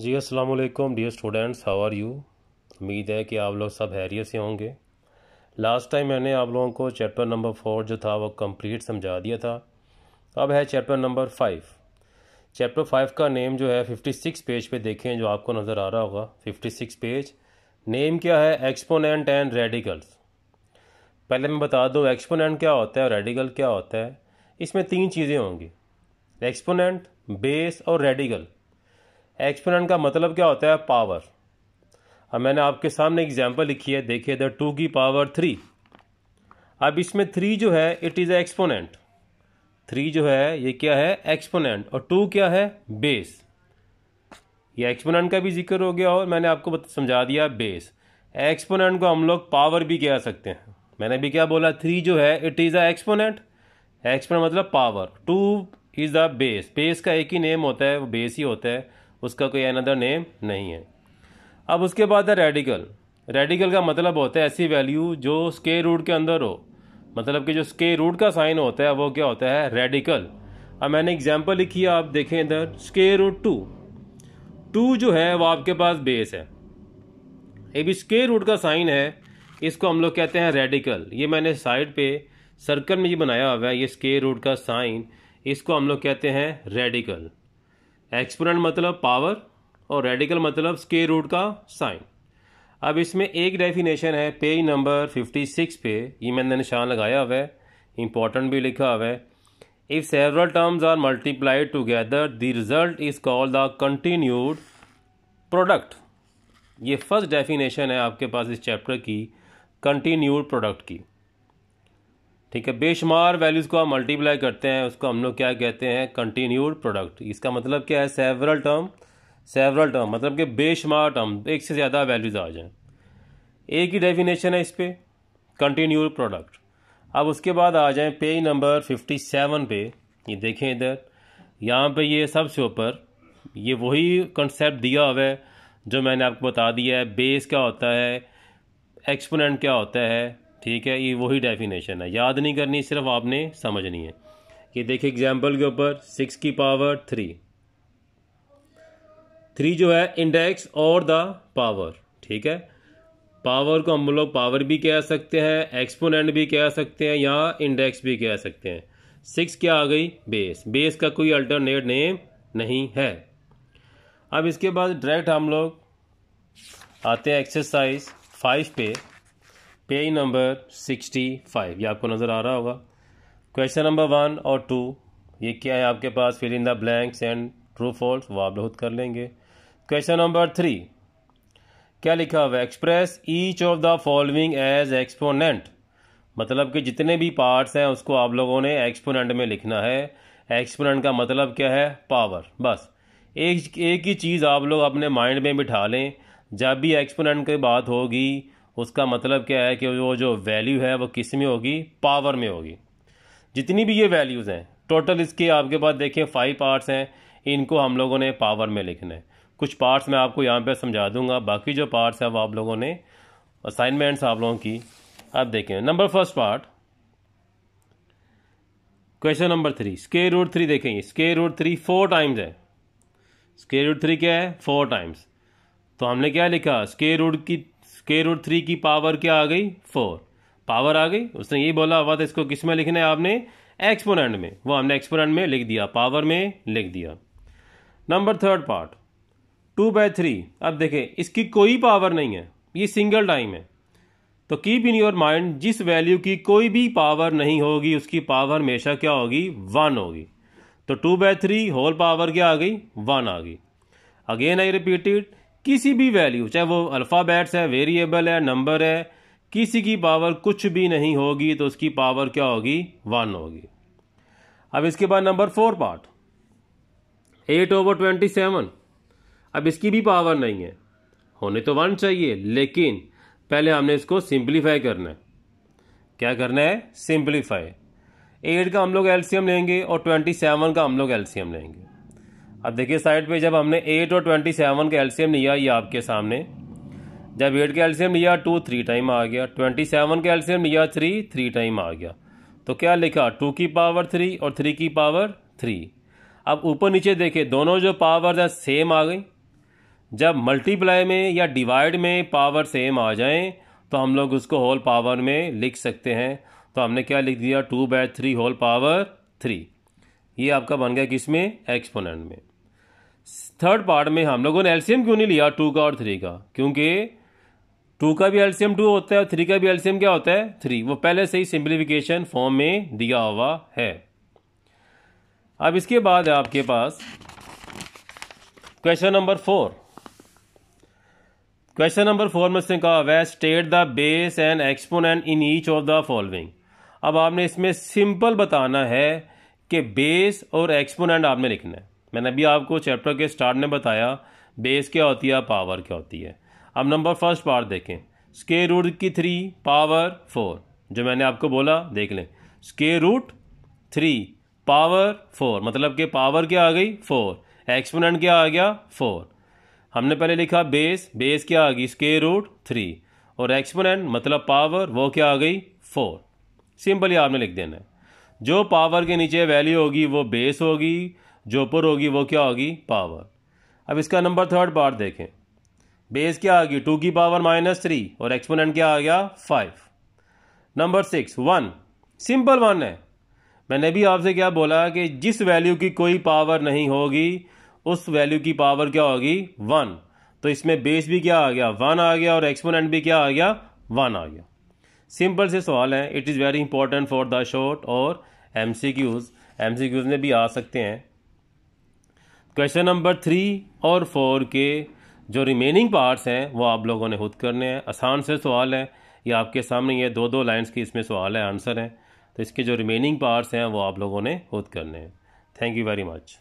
जी अस्सलाम वालेकुम dear students how are you उम्मीद है कि आप लोग सब हैरियत से होंगे लास्ट टाइम मैंने आप लोगों को चैप्टर नंबर फोर जो था वो कंप्लीट समझा दिया था अब है chapter number five chapter five का नेम जो है फिफ्टी सिक्स पेज पे देखें जो आपको नज़र आ रहा होगा फिफ्टी सिक्स पेज नेम क्या है एक्सपोनेंट एंड रेडिकल्स पहले मैं बता दूँ एक्सपोनेंट क्या होता है और रेडिकल क्या होता है इसमें तीन चीज़ें होंगी एक्सपोनेंट बेस और रेडिकल एक्सपोनेंट का मतलब क्या होता है पावर अब मैंने आपके सामने एग्जाम्पल लिखी है देखिए इधर टू की पावर थ्री अब इसमें थ्री जो है इट इज़ एक्सपोनेंट थ्री जो है ये क्या है एक्सपोनेंट और टू क्या है बेस ये एक्सपोनेंट का भी जिक्र हो गया और मैंने आपको समझा दिया बेस एक्सपोनेंट को हम लोग पावर भी कह सकते हैं मैंने भी क्या बोला थ्री जो है it is a exponent exponent मतलब power two is the base base का एक ही नेम होता है वो बेस ही होता है उसका कोई अनदर नेम नहीं है अब उसके बाद है रेडिकल रेडिकल का मतलब होता है ऐसी वैल्यू जो स्के रूट के अंदर हो मतलब कि जो स्के रूट का साइन होता है वो क्या होता है रेडिकल अब मैंने एग्जाम्पल लिखी है आप देखें इधर स्के रूट टू टू जो है वो आपके पास बेस है ये भी स्के रूट का साइन है इसको हम लोग कहते हैं रेडिकल ये मैंने साइड पे सर्कल में ये बनाया हुआ है ये स्के रूट का साइन इसको हम लोग कहते हैं रेडिकल एक्सपोनेंट मतलब पावर और रेडिकल मतलब स्के रूट का साइन अब इसमें एक डेफिनेशन है पेज नंबर 56 पे ये मैंने निशान लगाया हुआ है इंपॉर्टेंट भी लिखा हुआ है if several terms are multiplied together the result is called the continued product ये फर्स्ट डेफिनेशन है आपके पास इस चैप्टर की कंटिन्यूड प्रोडक्ट की ठीक है बेशुमार वैल्यूज़ को हम मल्टीप्लाई करते हैं उसको हम लोग क्या कहते हैं कंटिन्यूड प्रोडक्ट इसका मतलब क्या है सेवरल टर्म सेवरल टर्म मतलब कि बेशुमार टर्म एक से ज़्यादा वैल्यूज़ आ जाएँ एक ही डेफिनेशन है इस पर कंटिन्यूड प्रोडक्ट अब उसके बाद आ जाएँ पेज नंबर फिफ्टी सेवन पे ये देखें इधर यहाँ पे ये सबसे ऊपर ये वही कंसेप्ट दिया हुआ है जो मैंने आपको बता दिया है बेस क्या होता है एक्सपोनेंट क्या होता है ठीक है ये वही डेफिनेशन है याद नहीं करनी सिर्फ आपने समझनी है ये देखिए एग्जाम्पल के ऊपर सिक्स की पावर थ्री थ्री जो है इंडेक्स और द पावर ठीक है पावर को हम लोग पावर भी कह सकते हैं एक्सपोनेंट भी कह सकते हैं या इंडेक्स भी कह सकते हैं सिक्स क्या आ गई बेस बेस का कोई अल्टरनेट नेम नहीं है अब इसके बाद डायरेक्ट हम लोग आते हैं एक्सरसाइज फाइव पे पेज नंबर सिक्सटी फाइव ये आपको नज़र आ रहा होगा क्वेश्चन नंबर वन और टू ये क्या है आपके पास fill in the blanks and true false वो आप बहुत कर लेंगे क्वेश्चन नंबर थ्री क्या लिखा हुआ express each of the following as exponent मतलब कि जितने भी पार्ट्स हैं उसको आप लोगों ने एक्सपोनेंट में लिखना है एक्सपोनेंट का मतलब क्या है पावर बस एक एक ही चीज़ आप लोग अपने माइंड में बिठा लें जब भी एक्सपोनेंट की बात होगी उसका मतलब क्या है कि वो जो वैल्यू है वो किस में होगी पावर में होगी जितनी भी ये वैल्यूज़ हैं टोटल इसके आपके पास देखिए फाइव पार्ट्स हैं इनको हम लोगों ने पावर में लिखना है कुछ पार्ट्स मैं आपको यहाँ पे समझा दूंगा बाकी जो पार्ट्स हैं वो आप लोगों ने असाइनमेंट्स आप लोगों की आप देखें number first part question number three square root three देखेंगे square root three four times है स्के रूट थ्री क्या है फोर टाइम्स तो हमने क्या लिखा स्के रूट की के रूट थ्री की पावर क्या आ गई फोर पावर आ गई उसने यही बोला हुआ था तो इसको किसमें लिखना है आपने एक्सपोनेंट में वो हमने एक्सपोनेंट में लिख दिया पावर में लिख दिया number third part two by three अब देखें इसकी कोई पावर नहीं है ये सिंगल टाइम है तो कीप इन योर माइंड जिस वैल्यू की कोई भी पावर नहीं होगी उसकी पावर हमेशा क्या होगी वन होगी तो two by three whole power क्या आ गई वन आ गई अगेन आई रिपीटेड किसी भी वैल्यू चाहे वो अल्फाबैट्स है वेरिएबल है नंबर है किसी की पावर कुछ भी नहीं होगी तो उसकी पावर क्या होगी वन होगी अब इसके बाद number four part eight over twenty seven अब इसकी भी पावर नहीं है होने तो वन चाहिए लेकिन पहले हमने इसको सिंप्लीफाई करना है क्या करना है सिंप्लीफाई एट का हम लोग एल्सीयम लेंगे और ट्वेंटी सेवन का हम लोग एल्सीयम लेंगे अब देखिए साइड पे जब हमने एट और ट्वेंटी सेवन का एल्शियम लिया ये आपके सामने जब एट का एल्शियम लिया टू थ्री टाइम आ गया ट्वेंटी सेवन का एल्शियम लिया थ्री थ्री टाइम आ गया तो क्या लिखा टू की पावर थ्री और थ्री की पावर थ्री अब ऊपर नीचे देखे दोनों जो पावर है सेम आ गई जब मल्टीप्लाई में या डिवाइड में पावर सेम आ जाए तो हम लोग उसको होल पावर में लिख सकते हैं तो हमने क्या लिख दिया two by three whole power three ये आपका बन गया किसमें एक्सपोनेंट में थर्ड पार्ट में हम लोगों ने एल्सियम क्यों नहीं लिया टू का और थ्री का क्योंकि टू का भी एल्सियम टू होता है और थ्री का भी एल्सियम क्या होता है थ्री वो पहले से ही सिंप्लीफिकेशन फॉर्म में दिया हुआ है अब इसके बाद है आपके पास question number four question number four में से कहा we state the base and exponent in each of the following अब आपने इसमें सिंपल बताना है कि बेस और एक्सपोनेंट आपने लिखना है मैंने अभी आपको चैप्टर के स्टार्ट में बताया बेस क्या होती है पावर क्या होती है अब नंबर फर्स्ट पार्ट देखें स्के रूट की थ्री पावर फोर जो मैंने आपको बोला देख लें square root three power four मतलब कि पावर क्या आ गई फोर एक्सपोनेंट क्या आ गया फोर हमने पहले लिखा बेस बेस क्या आ गई स्के रूट थ्री और एक्सपोनेंट मतलब पावर वो क्या आ गई फोर सिंपली आपने लिख देना है जो पावर के नीचे वैल्यू होगी वो बेस होगी जोपुर होगी वो क्या होगी पावर अब इसका नंबर थर्ड पार्ट देखें बेस क्या आ गई टू की पावर माइनस थ्री और एक्सपोनेंट क्या आ गया five number six one simple one है मैंने भी आपसे क्या बोला कि जिस वैल्यू की कोई पावर नहीं होगी उस वैल्यू की पावर क्या होगी वन तो इसमें बेस भी क्या आ गया वन आ गया और एक्सपोनेंट भी क्या आ गया वन आ गया सिंपल से सवाल है it is very important for the short और M C Qs M C Qs में भी आ सकते हैं क्वेश्चन नंबर थ्री और फोर के जो रिमेनिंग पार्ट्स हैं वो आप लोगों ने खुद करने हैं आसान से सवाल है या आपके सामने ये दो दो लाइन्स की इसमें सवाल है आंसर है तो इसके जो रिमेनिंग पार्ट्स हैं वो आप लोगों ने खुद करने हैं थैंक यू वेरी मच